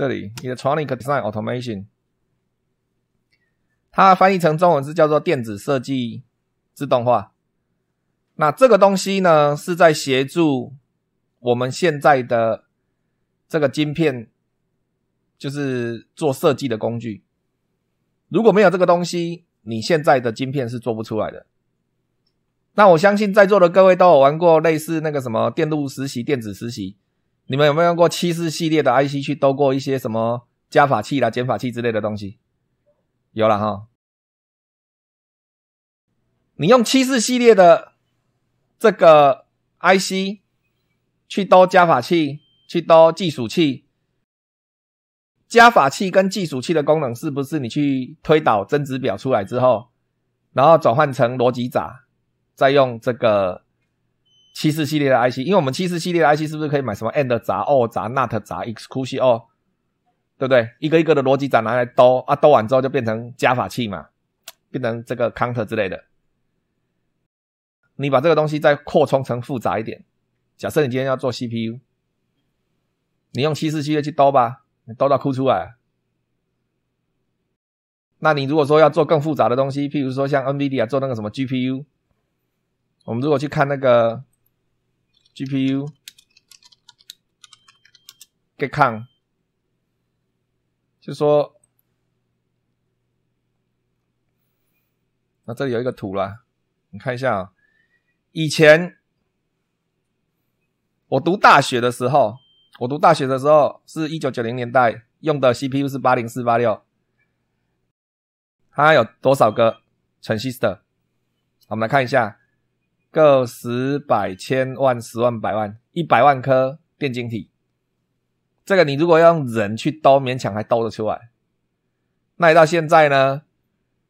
这里，你的 “Electronic Design Automation”，它翻译成中文是叫做“电子设计自动化”。那这个东西呢，是在协助我们现在的这个晶片，就是做设计的工具。如果没有这个东西，你现在的晶片是做不出来的。那我相信在座的各位都有玩过类似那个什么电路实习、电子实习。你们有没有用过七四系列的 IC 去兜过一些什么加法器啦、减法器之类的东西？有了哈。你用七四系列的这个 IC 去兜加法器、去兜计数器。加法器跟计数器的功能是不是你去推导增值表出来之后，然后转换成逻辑闸，再用这个？七四系列的 IC，因为我们七四系列的 IC 是不是可以买什么 AND 杂、OR 闸、NOT 杂、Exclusive o 对不对？一个一个的逻辑闸拿来兜啊，兜完之后就变成加法器嘛，变成这个 counter 之类的。你把这个东西再扩充成复杂一点，假设你今天要做 CPU，你用七四系列去兜吧，你兜到哭出来。那你如果说要做更复杂的东西，譬如说像 NVD 啊，做那个什么 GPU，我们如果去看那个。GPU get o 就说，那这里有一个图了，你看一下啊。以前我读大学的时候，我读大学的时候是1990年代用的 CPU 是80486，它有多少个 transistor？我们来看一下。个十百千万十万百万一百万颗电晶体，这个你如果用人去兜，勉强还兜得出来。那你到现在呢？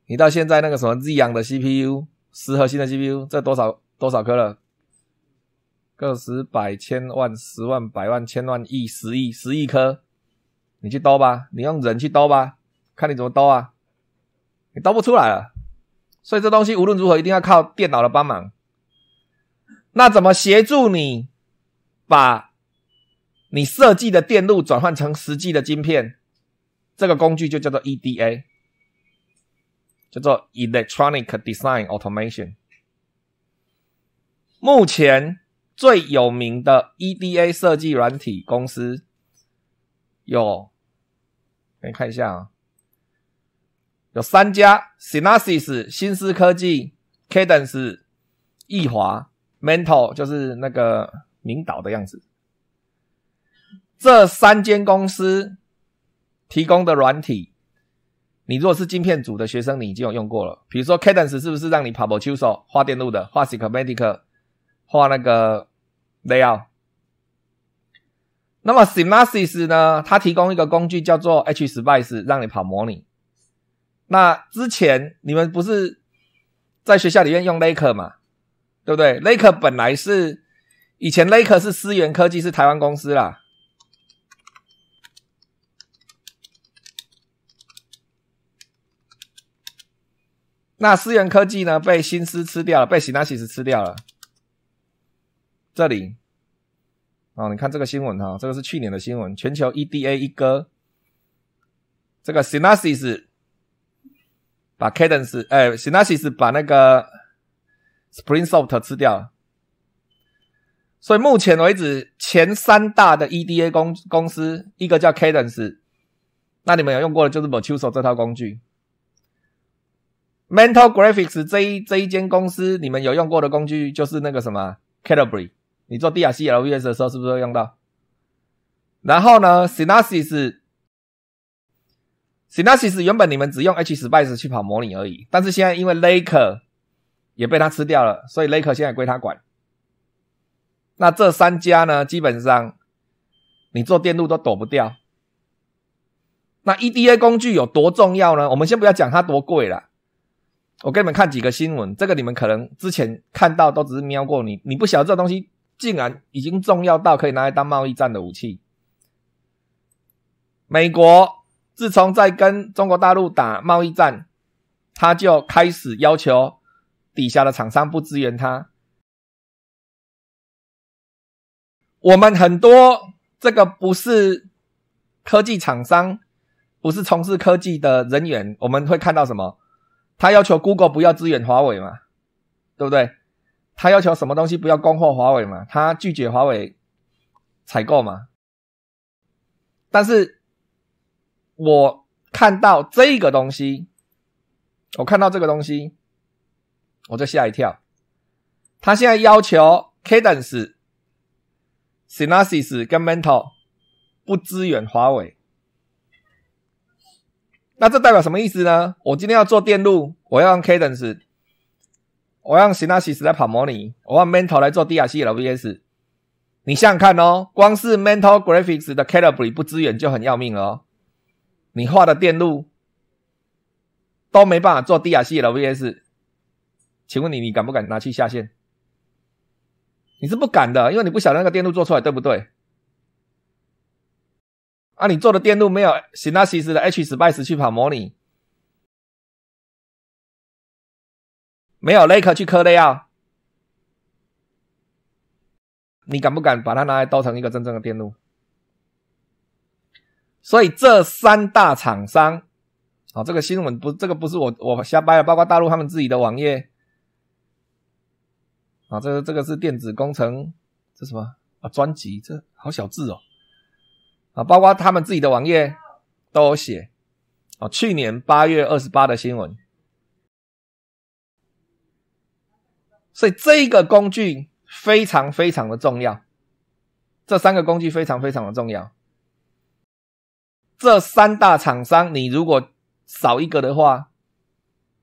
你到现在那个什么 Z 阳的 CPU，十核心的 CPU，这多少多少颗了？个十百千万十万百万千万亿十亿十亿颗，你去兜吧，你用人去兜吧，看你怎么兜啊！你兜不出来了。所以这东西无论如何一定要靠电脑的帮忙。那怎么协助你把你设计的电路转换成实际的晶片？这个工具就叫做 EDA，叫做 Electronic Design Automation。目前最有名的 EDA 设计软体公司有，你看一下，啊、有三家：Synopsys 新思科技、Cadence 易华。Mental 就是那个领导的样子。这三间公司提供的软体，你如果是晶片组的学生，你已经有用过了。比如说 Cadence 是不是让你跑波丘手画电路的？画 Schematic 画那个 Layout。那么 s y m a s i s 呢？它提供一个工具叫做 HSPICE，让你跑模拟。那之前你们不是在学校里面用 Laker 吗？对不对 l a k e 本来是以前 l a k e 是思源科技，是台湾公司啦。那思源科技呢，被新思吃掉了，被 s y n a s s 吃掉了。这里，哦，你看这个新闻哈，这个是去年的新闻，全球 EDA 一哥，这个 Synapses 把 Cadence，哎，Synapses 把那个。Springsoft 吃掉，了。所以目前为止前三大的 EDA 公公司，一个叫 Cadence，那你们有用过的就是 m i r t u s o 这套工具。Mental Graphics 这一这一间公司，你们有用过的工具就是那个什么 Cadbury，你做 d r c l v s 的时候是不是会用到？然后呢 s y n o p s i s s y n o p s i s 原本你们只用 HSPICE 去跑模拟而已，但是现在因为 Laker。也被他吃掉了，所以雷克现在归他管。那这三家呢，基本上你做电路都躲不掉。那 EDA 工具有多重要呢？我们先不要讲它多贵了。我给你们看几个新闻，这个你们可能之前看到都只是瞄过，你你不晓得这东西竟然已经重要到可以拿来当贸易战的武器。美国自从在跟中国大陆打贸易战，他就开始要求。底下的厂商不支援他，我们很多这个不是科技厂商，不是从事科技的人员，我们会看到什么？他要求 Google 不要支援华为嘛，对不对？他要求什么东西不要供货华为嘛？他拒绝华为采购嘛？但是我看到这个东西，我看到这个东西。我就吓一跳，他现在要求 Cadence、s y n o p s i s 跟 m e n t a l 不支援华为，那这代表什么意思呢？我今天要做电路，我要用 Cadence，我让 s y n o p s i s 来跑模拟，我让 m e n t a l 来做低 r c l VS。你想想看哦，光是 m e n t a l Graphics 的 Calibre 不支援就很要命哦，你画的电路都没办法做低 r c l VS。请问你，你敢不敢拿去下线？你是不敢的，因为你不晓得那个电路做出来对不对啊？你做的电路没有 s y n t s s 的 H Spice 去跑模拟，没有 l a k e 去磕的呀？你敢不敢把它拿来当成一个真正的电路？所以这三大厂商啊，这个新闻不，这个不是我我瞎掰了，包括大陆他们自己的网页。啊，这个这个是电子工程，这什么啊？专辑，这好小字哦。啊，包括他们自己的网页都有写。哦，去年八月二十八的新闻。所以这个工具非常非常的重要。这三个工具非常非常的重要。这三大厂商，你如果少一个的话，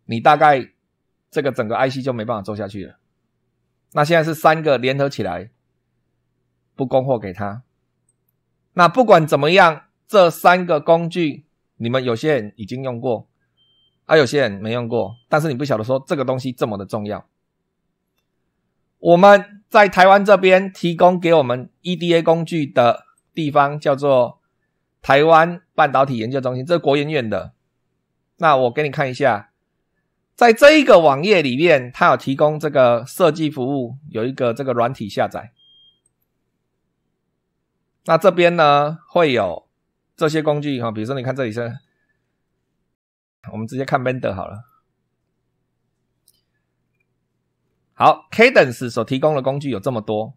你大概这个整个 IC 就没办法做下去了。那现在是三个联合起来，不供货给他。那不管怎么样，这三个工具，你们有些人已经用过，还有些人没用过，但是你不晓得说这个东西这么的重要。我们在台湾这边提供给我们 EDA 工具的地方叫做台湾半导体研究中心，这是国研院的。那我给你看一下。在这一个网页里面，它有提供这个设计服务，有一个这个软体下载。那这边呢会有这些工具哈，比如说你看这里是，我们直接看 Mender 好了。好，Cadence 所提供的工具有这么多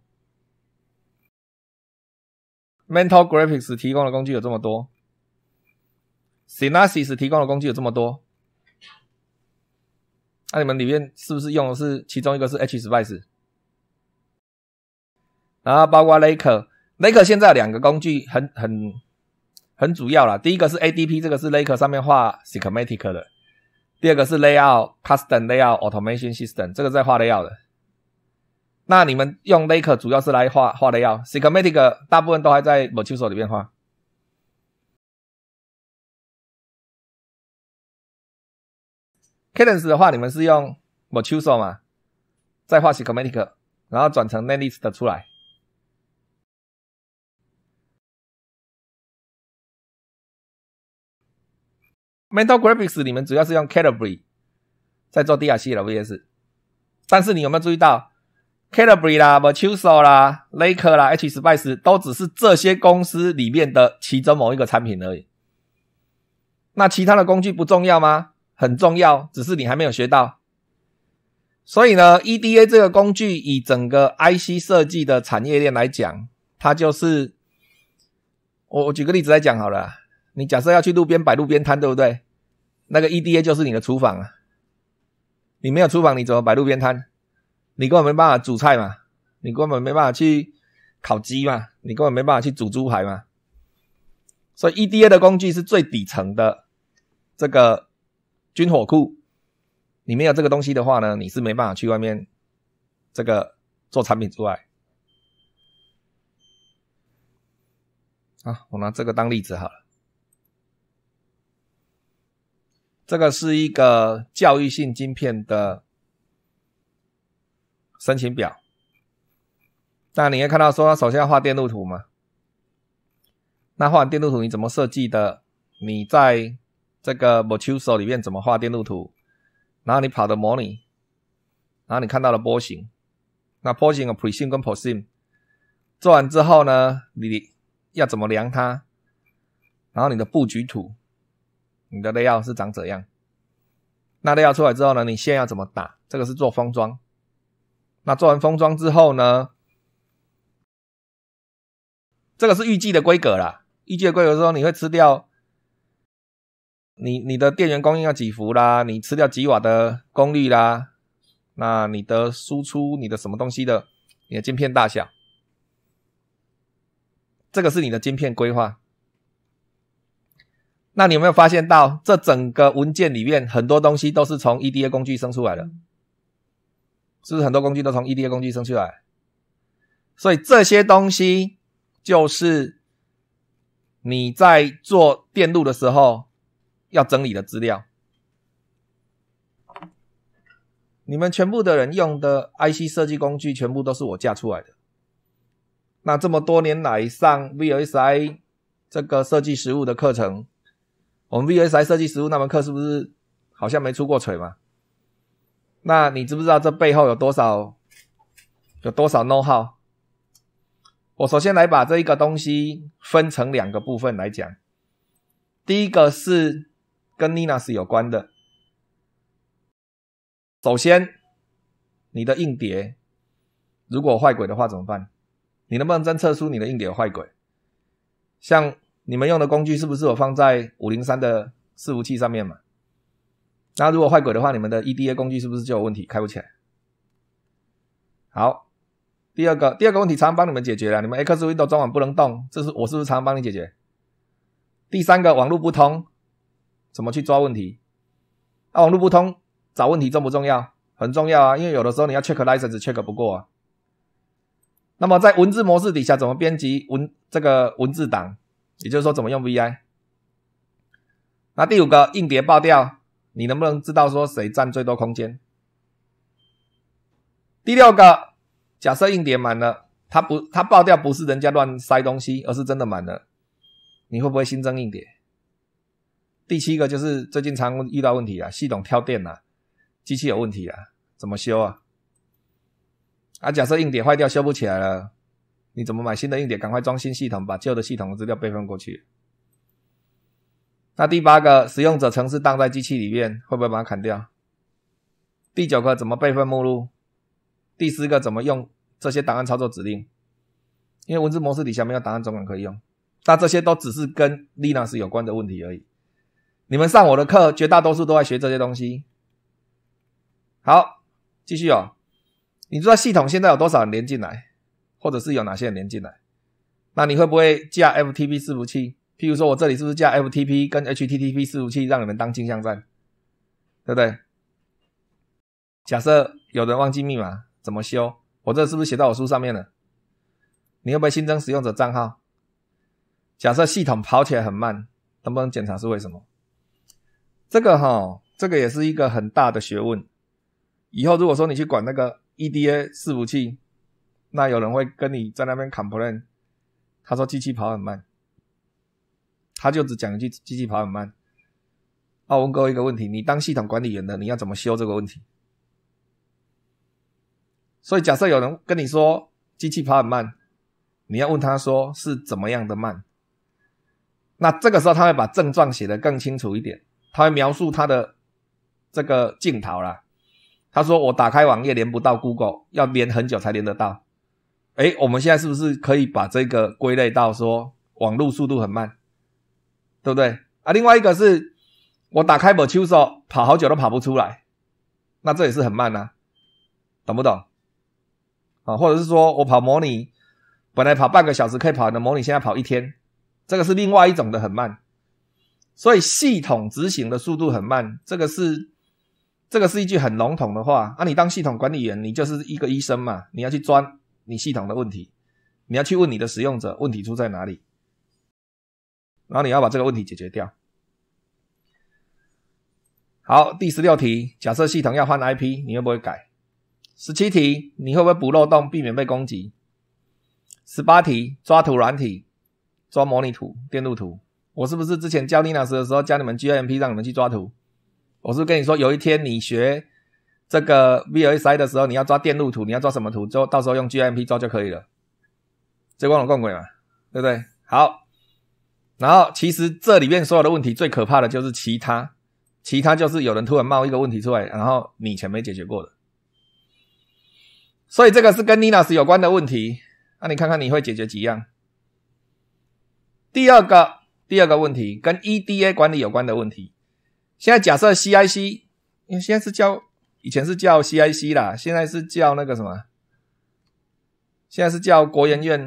，Mental Graphics 提供的工具有这么多 s y n a s i s 提供的工具有这么多。那你们里面是不是用的是其中一个是 H Spice？然后包括 Lake，Lake 现在两个工具很很很主要了。第一个是 ADP，这个是 Lake 上面画 Schematic 的；第二个是 Layout，Custom Layout Automation System，这个在画 Layout 的。那你们用 Lake 主要是来画画 Layout，Schematic 大部分都还在 a u t o c e 里面画。Cadence 的话，你们是用 m a t u e w s 嘛？再画 Schematic，然后转成 Netlist 的出来。Metal n Graphics 你们主要是用 Cadbury，在做低压系列的 VS，但是你有没有注意到，Cadbury 啦、m a t u e w s 啦、Laker 啦、HSPICE 都只是这些公司里面的其中某一个产品而已。那其他的工具不重要吗？很重要，只是你还没有学到。所以呢，EDA 这个工具以整个 IC 设计的产业链来讲，它就是我我举个例子来讲好了。你假设要去路边摆路边摊，对不对？那个 EDA 就是你的厨房啊。你没有厨房，你怎么摆路边摊？你根本没办法煮菜嘛，你根本没办法去烤鸡嘛，你根本没办法去煮猪排嘛。所以 EDA 的工具是最底层的这个。军火库，你没有这个东西的话呢，你是没办法去外面这个做产品之外。好，我拿这个当例子好了。这个是一个教育性晶片的申请表，那你可以看到说，首先要画电路图嘛。那画完电路图，你怎么设计的？你在。这个 m u l t i s o 里面怎么画电路图？然后你跑的模拟，然后你看到了波形。那波形的 pre sim 跟 p o s i m 做完之后呢，你要怎么量它？然后你的布局图，你的 layout 是长怎样？那 layout 出来之后呢，你线要怎么打？这个是做封装。那做完封装之后呢，这个是预计的规格啦，预计的规格说你会吃掉。你你的电源供应要几伏啦？你吃掉几瓦的功率啦？那你的输出，你的什么东西的？你的晶片大小，这个是你的晶片规划。那你有没有发现到，这整个文件里面很多东西都是从 EDA 工具生出来的？是不是很多工具都从 EDA 工具生出来？所以这些东西就是你在做电路的时候。要整理的资料，你们全部的人用的 IC 设计工具全部都是我架出来的。那这么多年来上 VSI 这个设计实务的课程，我们 VSI 设计实务那门课是不是好像没出过锤嘛？那你知不知道这背后有多少有多少 know how？我首先来把这一个东西分成两个部分来讲，第一个是。跟 Nina 是有关的。首先，你的硬碟如果坏鬼的话怎么办？你能不能侦测出你的硬碟坏鬼？像你们用的工具是不是我放在五零三的伺服器上面嘛？那如果坏鬼的话，你们的 EDA 工具是不是就有问题开不起来？好，第二个第二个问题，常帮你们解决了，你们 X Window 装网不能动，这是我是不是常帮你解决？第三个网络不通。怎么去抓问题？啊，网络不通，找问题重不重要？很重要啊，因为有的时候你要 check license，check 不过啊。那么在文字模式底下怎么编辑文这个文字档？也就是说怎么用 VI？那第五个，硬碟爆掉，你能不能知道说谁占最多空间？第六个，假设硬碟满了，它不它爆掉不是人家乱塞东西，而是真的满了，你会不会新增硬碟？第七个就是最近常遇到问题啊，系统跳电了，机器有问题啊，怎么修啊？啊，假设硬碟坏掉修不起来了，你怎么买新的硬碟？赶快装新系统，把旧的系统的资料备份过去。那第八个，使用者程式当在机器里面，会不会把它砍掉？第九个，怎么备份目录？第十个，怎么用这些档案操作指令？因为文字模式底下没有档案总管可以用。那这些都只是跟 Linux 有关的问题而已。你们上我的课，绝大多数都在学这些东西。好，继续哦。你知道系统现在有多少人连进来，或者是有哪些人连进来？那你会不会架 FTP 伺服器？譬如说，我这里是不是架 FTP 跟 HTTP 伺服器，让你们当镜像站，对不对？假设有人忘记密码，怎么修？我这是不是写到我书上面了？你会不会新增使用者账号？假设系统跑起来很慢，能不能检查是为什么？这个哈，这个也是一个很大的学问。以后如果说你去管那个 EDA 示波器，那有人会跟你在那边 complain，他说机器跑很慢，他就只讲一句机器跑很慢。问文哥一个问题，你当系统管理员的，你要怎么修这个问题？所以假设有人跟你说机器跑很慢，你要问他说是怎么样的慢，那这个时候他会把症状写得更清楚一点。他会描述他的这个镜头啦。他说：“我打开网页连不到 Google，要连很久才连得到。”哎，我们现在是不是可以把这个归类到说网络速度很慢，对不对？啊，另外一个是我打开某 i c r 跑好久都跑不出来，那这也是很慢呐，懂不懂？啊，或者是说我跑模拟，本来跑半个小时可以跑的模拟，现在跑一天，这个是另外一种的很慢。所以系统执行的速度很慢，这个是这个是一句很笼统的话。啊，你当系统管理员，你就是一个医生嘛，你要去抓你系统的问题，你要去问你的使用者问题出在哪里，然后你要把这个问题解决掉。好，第十六题，假设系统要换 IP，你会不会改？十七题，你会不会补漏洞，避免被攻击？十八题，抓图软体，抓模拟图、电路图。我是不是之前教 n 老师的时候教你们 GIMP 让你们去抓图？我是跟你说，有一天你学这个 VLSI 的时候，你要抓电路图，你要抓什么图？就到时候用 GIMP 抓就可以了，这光路更轨嘛，对不对？好，然后其实这里面所有的问题最可怕的就是其他，其他就是有人突然冒一个问题出来，然后你以前没解决过的，所以这个是跟 n 老师有关的问题。那你看看你会解决几样？第二个。第二个问题跟 EDA 管理有关的问题。现在假设 CIC，现在是叫以前是叫 CIC 啦，现在是叫那个什么？现在是叫国研院，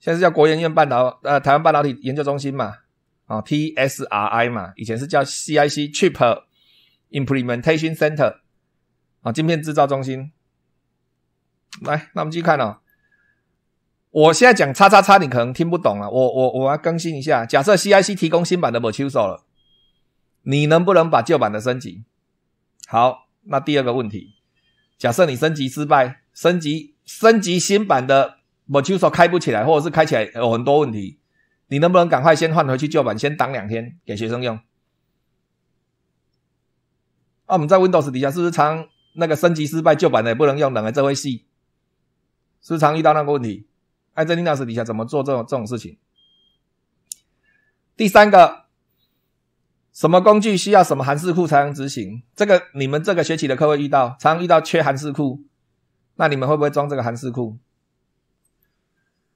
现在是叫国研院半导呃台湾半导体研究中心嘛，啊 t s r i 嘛，以前是叫 CIC Chip Implementation Center 啊，晶片制造中心。来，那我们继续看哦。我现在讲叉叉叉，你可能听不懂了。我我我要更新一下。假设 CIC 提供新版的 Virtual 了，你能不能把旧版的升级？好，那第二个问题，假设你升级失败，升级升级新版的 Virtual 开不起来，或者是开起来有很多问题，你能不能赶快先换回去旧版，先挡两天给学生用？啊，我们在 Windows 底下是不是常那个升级失败，旧版的也不能用，等了这回不是常遇到那个问题？在 Linux 底下怎么做这种这种事情？第三个，什么工具需要什么函数库才能执行？这个你们这个学期的课会遇到，常常遇到缺函数库，那你们会不会装这个函数库？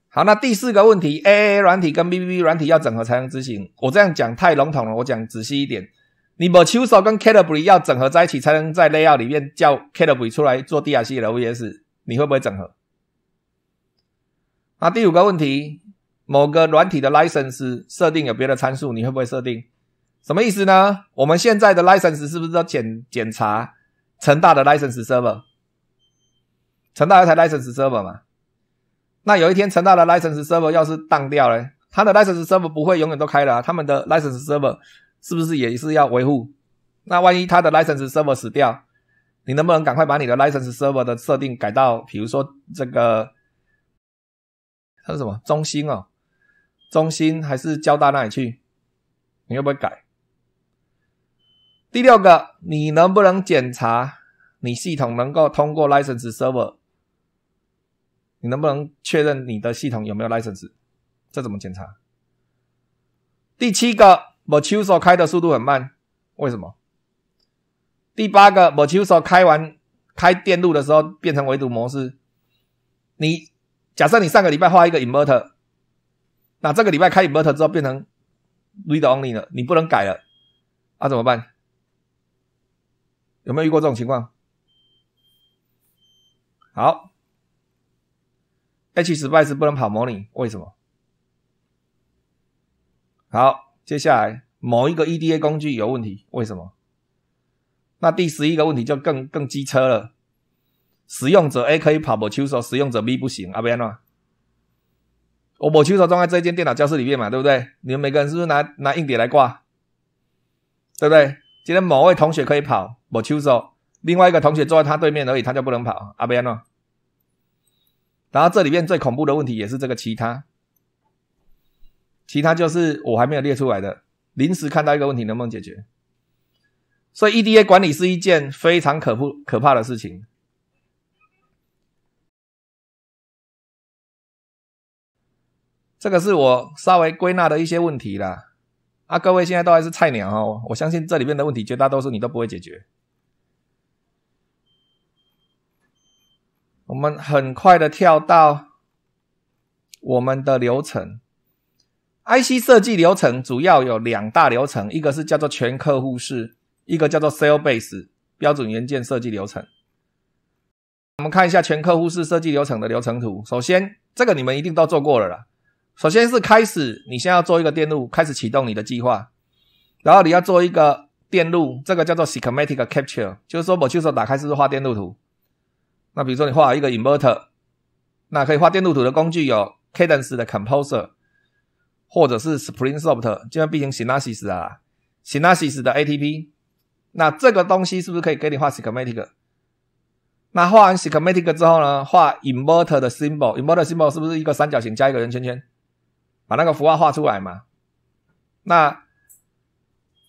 好，那第四个问题，A A 软体跟 B B B 软体要整合才能执行。我这样讲太笼统了，我讲仔细一点，你把 i r t u a l 跟 Calibre 要整合在一起，才能在 Leo 里面叫 Calibre 出来做 D R C 的 V S，你会不会整合？那第五个问题，某个软体的 license 设定有别的参数，你会不会设定？什么意思呢？我们现在的 license 是不是要检检查成大的 license server？成大有一台 license server 嘛？那有一天成大的 license server 要是宕掉了，他的 license server 不会永远都开了，他们的 license server 是不是也是要维护？那万一他的 license server 死掉，你能不能赶快把你的 license server 的设定改到，比如说这个？它是什么中心哦？中心还是交大那里去？你要不要改？第六个，你能不能检查你系统能够通过 license server？你能不能确认你的系统有没有 license？这怎么检查？第七个，virtual 开的速度很慢，为什么？第八个，virtual 开完开电路的时候变成围堵模式，你？假设你上个礼拜画一个 invert，e r 那这个礼拜开 invert e r 之后变成 read only 了，你不能改了，啊，怎么办？有没有遇过这种情况？好，H 失 c e 不能跑模拟，为什么？好，接下来某一个 EDA 工具有问题，为什么？那第十一个问题就更更机车了。使用者 A 可以跑某丘手，使用者 B 不行。阿贝安诺，我某丘手装在这间电脑教室里面嘛，对不对？你们每个人是不是拿拿硬碟来挂？对不对？今天某位同学可以跑某丘手，另外一个同学坐在他对面而已，他就不能跑。阿贝安诺。然后这里面最恐怖的问题也是这个其他，其他就是我还没有列出来的，临时看到一个问题能不能解决？所以 EDA 管理是一件非常可不可怕的事情。这个是我稍微归纳的一些问题啦，啊，各位现在都还是菜鸟哦，我相信这里面的问题绝大多数你都不会解决。我们很快的跳到我们的流程，IC 设计流程主要有两大流程，一个是叫做全客户式，一个叫做 s a l e base 标准元件设计流程。我们看一下全客户式设计流程的流程图，首先这个你们一定都做过了啦。首先是开始，你先要做一个电路，开始启动你的计划，然后你要做一个电路，这个叫做 schematic capture，就是说我就是打开是不是画电路图？那比如说你画一个 inverter，那可以画电路图的工具有 Cadence 的 Composer，或者是 Springsoft，就像变成 synasis 啊 synasis 的 ATP，那这个东西是不是可以给你画 schematic？那画完 schematic 之后呢，画 inverter 的 symbol，inverter symbol 是不是一个三角形加一个圆圈圈？把那个符号画出来嘛？那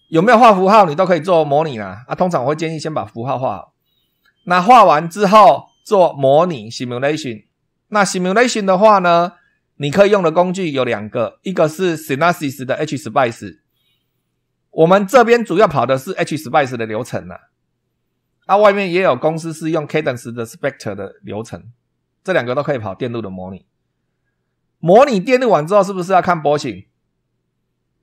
有没有画符号，你都可以做模拟啦。啊，通常我会建议先把符号画好。那画完之后做模拟 （simulation）。那 simulation 的话呢，你可以用的工具有两个，一个是 s y n o p s i s 的 HSPICE，我们这边主要跑的是 HSPICE 的流程呢。那外面也有公司是用 Cadence 的 Spectre 的流程，这两个都可以跑电路的模拟。模拟电路完之后，是不是要看波形？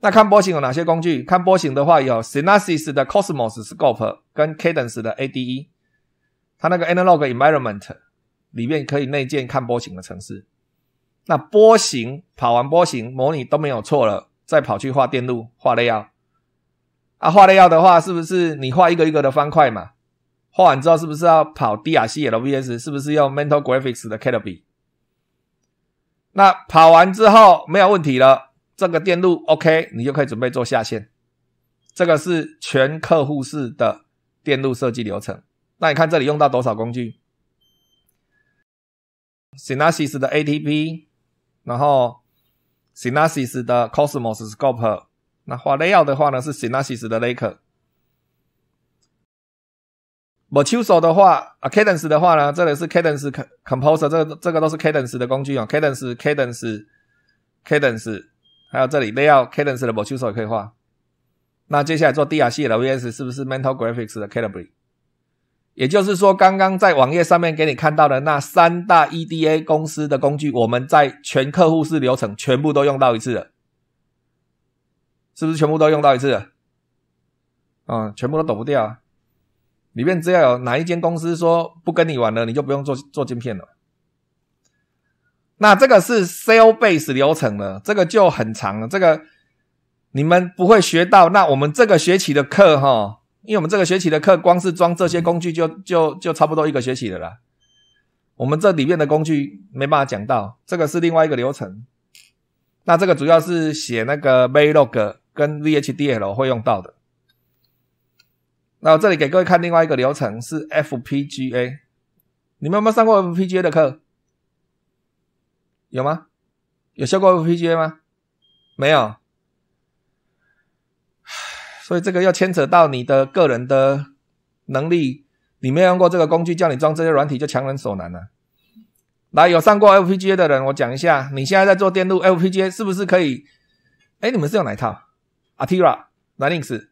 那看波形有哪些工具？看波形的话，有 s y n a p s i s 的 Cosmos Scope 跟 Cadence 的 ADE。它那个 Analog Environment 里面可以内建看波形的程式。那波形跑完波形模拟都没有错了，再跑去画电路，画类要啊，画类要的话，是不是你画一个一个的方块嘛？画完之后，是不是要跑 DRC 的 VS？是不是用 Mental Graphics 的 c a d b r 那跑完之后没有问题了，这个电路 OK，你就可以准备做下线。这个是全客户式的电路设计流程。那你看这里用到多少工具 s y n o p s i s 的 ATP，然后 s y n o p s i s 的 Cosmos Scope。那画 layout 的话呢，是 s y n o p s i s 的 Laker。摩丘手的话啊，Cadence 的话呢，这里是 Cadence Composer，这这个都是 Cadence 的工具啊，Cadence，Cadence，Cadence，还有这里，Leo Cadence 的摩丘手也可以画。那接下来做 DRC 列的 VS，是不是 m e n t a l Graphics 的 c a d b r y 也就是说，刚刚在网页上面给你看到的那三大 EDA 公司的工具，我们在全客户式流程全部都用到一次了，是不是全部都用到一次？了？啊，全部都躲不掉。啊。里面只要有哪一间公司说不跟你玩了，你就不用做做晶片了。那这个是 s a l e base 流程的，这个就很长了。这个你们不会学到。那我们这个学期的课哈，因为我们这个学期的课光是装这些工具就就就差不多一个学期的了。我们这里面的工具没办法讲到，这个是另外一个流程。那这个主要是写那个 v l o g 跟 VHDL 会用到的。那我这里给各位看另外一个流程是 FPGA，你们有没有上过 FPGA 的课？有吗？有修过 FPGA 吗？没有，所以这个要牵扯到你的个人的能力。你没有用过这个工具，叫你装这些软体就强人所难了。来，有上过 FPGA 的人，我讲一下，你现在在做电路，FPGA 是不是可以？哎，你们是用哪套 a r t i r a Linux？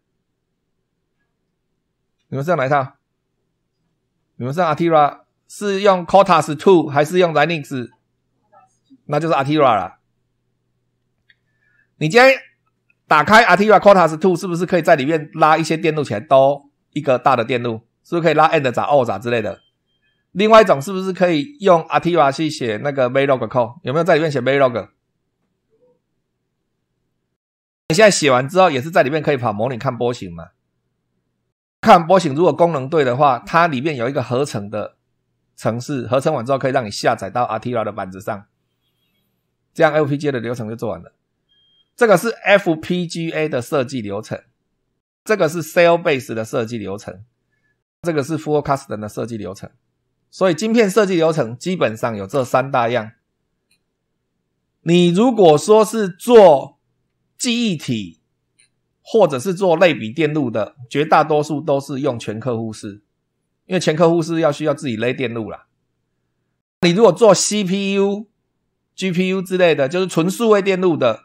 你们上哪一套？你们上 Atira 是用 Cortas Two 还是用 Linux？那就是 Atira 了。你今天打开 Atira Cortas Two 是不是可以在里面拉一些电路起图，一个大的电路是不是可以拉 And 咋 Or 咋之类的？另外一种是不是可以用 Atira 去写那个 Vlog Code？有没有在里面写 Vlog？你现在写完之后也是在里面可以跑模拟看波形嘛？看波形，如果功能对的话，它里面有一个合成的程式，合成完之后可以让你下载到 Atira 的板子上，这样 LPG 的流程就做完了。这个是 FPGA 的设计流程，这个是 Cell Base 的设计流程，这个是 Full Custom 的设计流程。所以晶片设计流程基本上有这三大样。你如果说是做记忆体。或者是做类比电路的，绝大多数都是用全客户式，因为全客户式要需要自己勒电路啦。你如果做 CPU、GPU 之类的，就是纯数位电路的，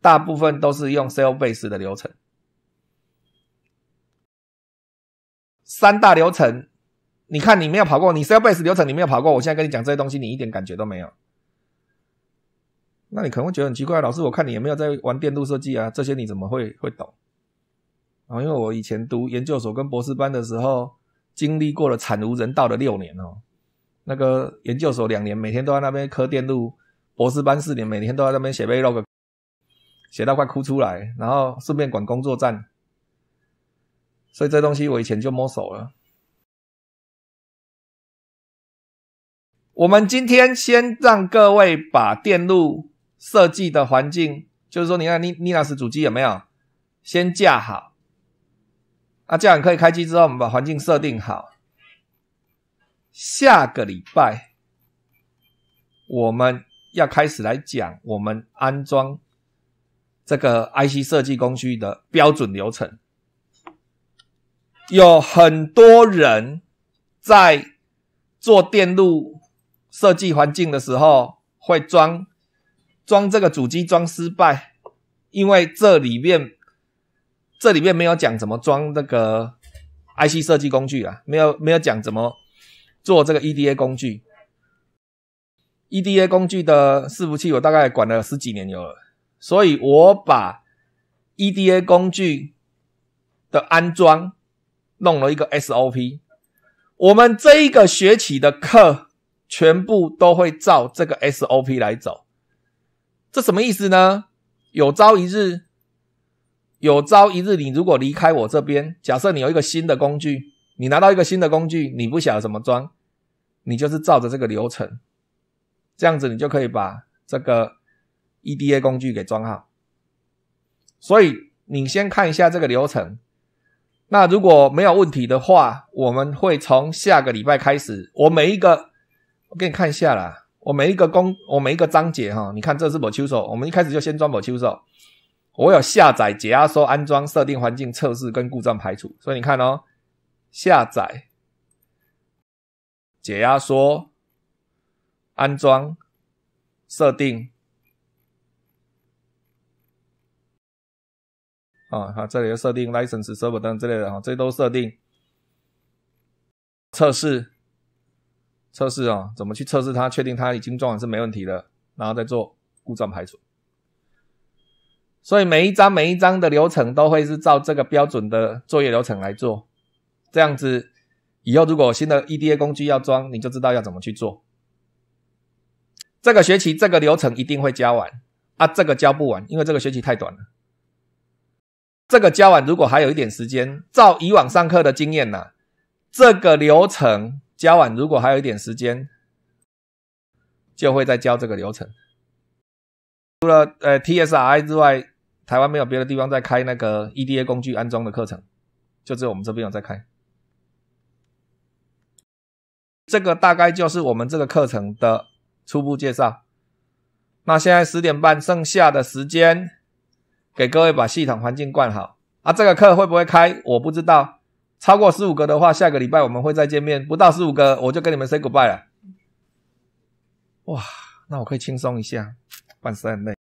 大部分都是用 cell base 的流程。三大流程，你看你没有跑过，你 cell base 流程你没有跑过，我现在跟你讲这些东西，你一点感觉都没有。那你可能会觉得很奇怪，老师，我看你也没有在玩电路设计啊，这些你怎么会会懂？然后因为我以前读研究所跟博士班的时候，经历过了惨无人道的六年哦。那个研究所两年，每天都在那边刻电路；博士班四年，每天都在那边写 vlog，写到快哭出来，然后顺便管工作站。所以这东西我以前就摸熟了。我们今天先让各位把电路。设计的环境，就是说，你看，你你那是主机有没有先架好？啊，这样可以开机之后，我们把环境设定好。下个礼拜我们要开始来讲我们安装这个 IC 设计工具的标准流程。有很多人在做电路设计环境的时候会装。装这个主机装失败，因为这里面这里面没有讲怎么装那个 IC 设计工具啊，没有没有讲怎么做这个 EDA 工具。EDA 工具的伺服器我大概管了十几年有了，所以我把 EDA 工具的安装弄了一个 SOP。我们这一个学期的课全部都会照这个 SOP 来走。这什么意思呢？有朝一日，有朝一日，你如果离开我这边，假设你有一个新的工具，你拿到一个新的工具，你不晓得怎么装，你就是照着这个流程，这样子你就可以把这个 EDA 工具给装好。所以你先看一下这个流程。那如果没有问题的话，我们会从下个礼拜开始，我每一个，我给你看一下啦。我每一个工，我每一个章节哈，你看这是某丘手，我们一开始就先装某丘手。我有下载、解压缩、安装、设定环境、测试跟故障排除。所以你看哦，下载、解压缩、安装、设定。啊，好，这里的设定、license server 等之类的哈，这都设定、测试。测试啊，怎么去测试它？确定它已经装完是没问题的，然后再做故障排除。所以每一张每一张的流程都会是照这个标准的作业流程来做。这样子以后如果新的 EDA 工具要装，你就知道要怎么去做。这个学期这个流程一定会教完啊，这个教不完，因为这个学期太短了。这个教完如果还有一点时间，照以往上课的经验呢，这个流程。交完如果还有一点时间，就会再教这个流程。除了呃 TSI 之外，台湾没有别的地方在开那个 EDA 工具安装的课程，就只有我们这边有在开。这个大概就是我们这个课程的初步介绍。那现在十点半，剩下的时间给各位把系统环境灌好啊。这个课会不会开，我不知道。超过十五个的话，下个礼拜我们会再见面；不到十五个，我就跟你们 say goodbye 了。哇，那我可以轻松一下，蛮很累。